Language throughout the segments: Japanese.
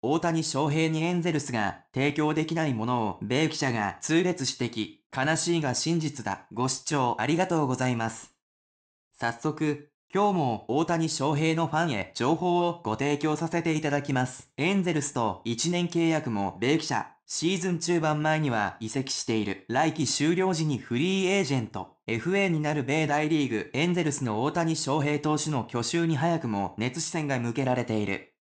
大谷翔平にエンゼルスが提供できないものを米記者が痛烈指摘。悲しいが真実だ。ご視聴ありがとうございます。早速、今日も大谷翔平のファンへ情報をご提供させていただきます。エンゼルスと1年契約も米記者、シーズン中盤前には移籍している来季終了時にフリーエージェント、FA になる米大リーグエンゼルスの大谷翔平投手の去就に早くも熱視線が向けられている。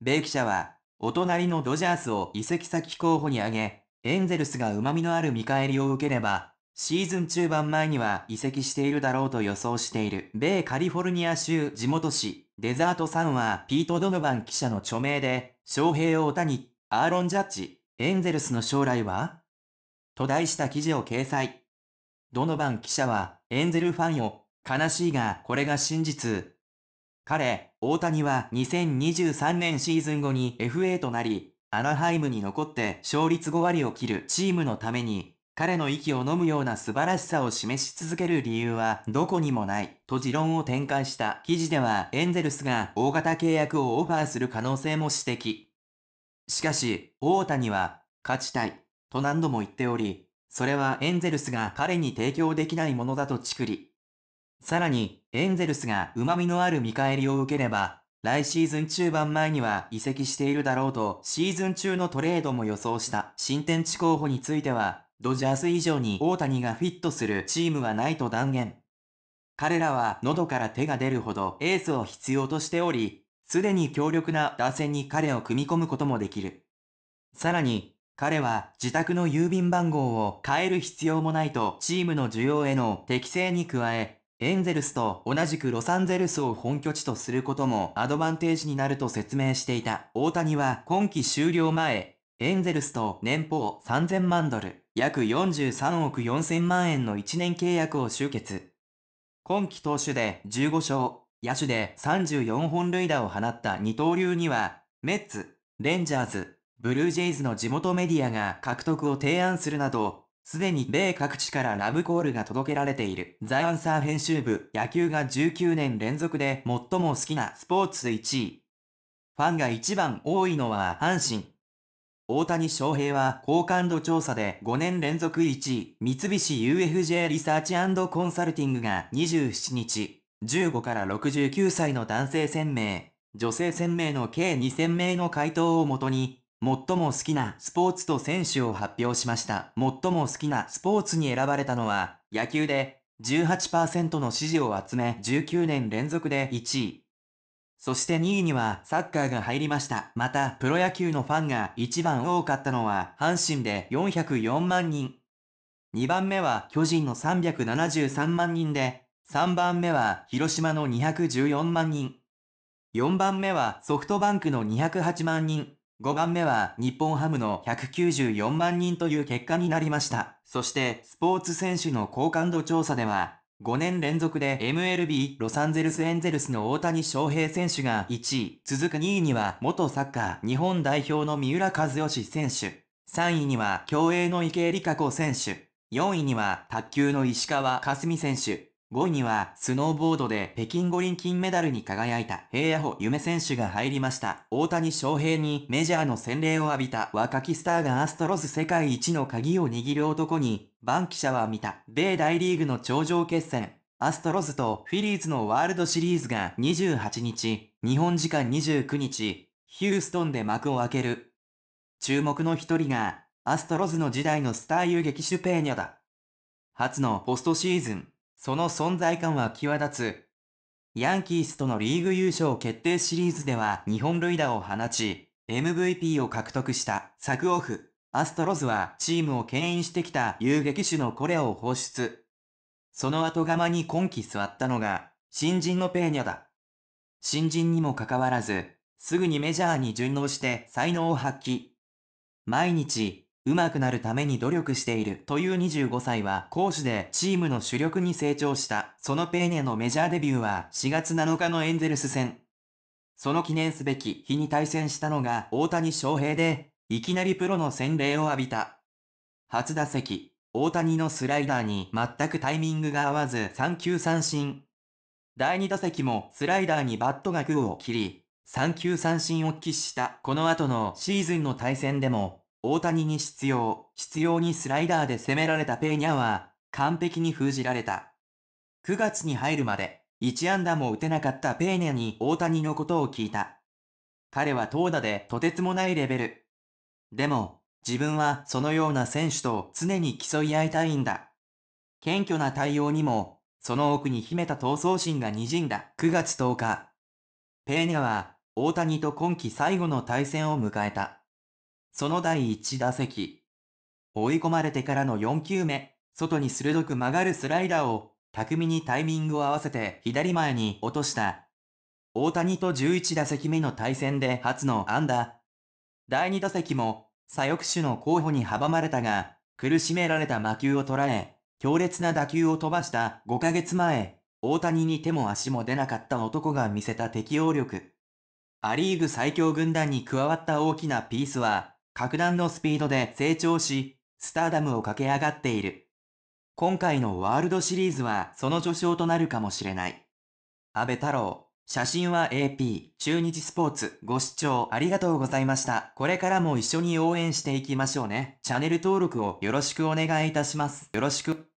米記者はお隣のドジャースを移籍先候補に挙げ、エンゼルスが旨味のある見返りを受ければ、シーズン中盤前には移籍しているだろうと予想している米カリフォルニア州地元紙デザートさんはピート・ドノバン記者の著名で、翔平大谷、アーロン・ジャッジ、エンゼルスの将来はと題した記事を掲載。ドノバン記者はエンゼルファンよ、悲しいがこれが真実彼、大谷は2023年シーズン後に FA となり、アナハイムに残って勝率5割を切るチームのために、彼の息を飲むような素晴らしさを示し続ける理由はどこにもない、と持論を展開した記事ではエンゼルスが大型契約をオファーする可能性も指摘。しかし、大谷は勝ちたい、と何度も言っており、それはエンゼルスが彼に提供できないものだとチクリ。さらに、エンゼルスが旨味のある見返りを受ければ、来シーズン中盤前には移籍しているだろうと、シーズン中のトレードも予想した新天地候補については、ドジャース以上に大谷がフィットするチームはないと断言。彼らは喉から手が出るほどエースを必要としており、すでに強力な打線に彼を組み込むこともできる。さらに、彼は自宅の郵便番号を変える必要もないとチームの需要への適性に加え、エンゼルスと同じくロサンゼルスを本拠地とすることもアドバンテージになると説明していた大谷は今季終了前、エンゼルスと年俸3000万ドル、約43億4000万円の1年契約を集結。今季投手で15勝、野手で34本塁打を放った二刀流には、メッツ、レンジャーズ、ブルージェイズの地元メディアが獲得を提案するなど、すでに米各地からラブコールが届けられている。ザ・アンサー編集部、野球が19年連続で最も好きなスポーツ1位。ファンが一番多いのは阪神。大谷翔平は好感度調査で5年連続1位、三菱 UFJ リサーチコンサルティングが27日、15から69歳の男性1000名、女性1000名の計2000名の回答をもとに、最も好きなスポーツと選手を発表しました。最も好きなスポーツに選ばれたのは、野球で18%の支持を集め、19年連続で1位。そして2位にはサッカーが入りました。また、プロ野球のファンが一番多かったのは、阪神で404万人。2番目は巨人の373万人で、3番目は広島の214万人。4番目はソフトバンクの208万人。5番目は日本ハムの194万人という結果になりました。そしてスポーツ選手の好感度調査では5年連続で MLB ロサンゼルスエンゼルスの大谷翔平選手が1位、続く2位には元サッカー日本代表の三浦和義選手、3位には競泳の池江璃花子選手、4位には卓球の石川佳純選手、5位には、スノーボードで北京五輪金メダルに輝いた平野歩夢選手が入りました。大谷翔平にメジャーの洗礼を浴びた若きスターがアストロズ世界一の鍵を握る男に、バンキシャは見た、米大リーグの頂上決戦、アストロズとフィリーズのワールドシリーズが28日、日本時間29日、ヒューストンで幕を開ける。注目の一人が、アストロズの時代のスター遊撃ュペーニャだ。初のポストシーズンその存在感は際立つ。ヤンキースとのリーグ優勝決定シリーズでは日本塁打を放ち、MVP を獲得したクオフ、アストロズはチームを牽引してきた遊撃手のコレアを放出。その後釜に今季座ったのが、新人のペーニャだ。新人にもかかわらず、すぐにメジャーに順応して才能を発揮。毎日上手くなるために努力しているという25歳は攻守でチームの主力に成長した。そのペーニャのメジャーデビューは4月7日のエンゼルス戦。その記念すべき日に対戦したのが大谷翔平で、いきなりプロの洗礼を浴びた。初打席、大谷のスライダーに全くタイミングが合わず3球三振。第2打席もスライダーにバットが空を切り、3球三振を喫したこの後のシーズンの対戦でも大谷に必要、必要にスライダーで攻められたペーニャは、完璧に封じられた。9月に入るまで、1安打も打てなかったペーニャに大谷のことを聞いた。彼は投打でとてつもないレベル。でも、自分はそのような選手と常に競い合いたいんだ。謙虚な対応にも、その奥に秘めた闘争心が滲んだ9月10日。ペーニャは大谷と今季最後の対戦を迎えた。その第1打席。追い込まれてからの4球目、外に鋭く曲がるスライダーを巧みにタイミングを合わせて左前に落とした。大谷と11打席目の対戦で初の安打。第2打席も左翼手の候補に阻まれたが、苦しめられた魔球を捉え、強烈な打球を飛ばした5ヶ月前、大谷に手も足も出なかった男が見せた適応力。アリーグ最強軍団に加わった大きなピースは、格段のスピードで成長し、スターダムを駆け上がっている。今回のワールドシリーズはその序章となるかもしれない。安倍太郎、写真は AP、中日スポーツ、ご視聴ありがとうございました。これからも一緒に応援していきましょうね。チャンネル登録をよろしくお願いいたします。よろしく。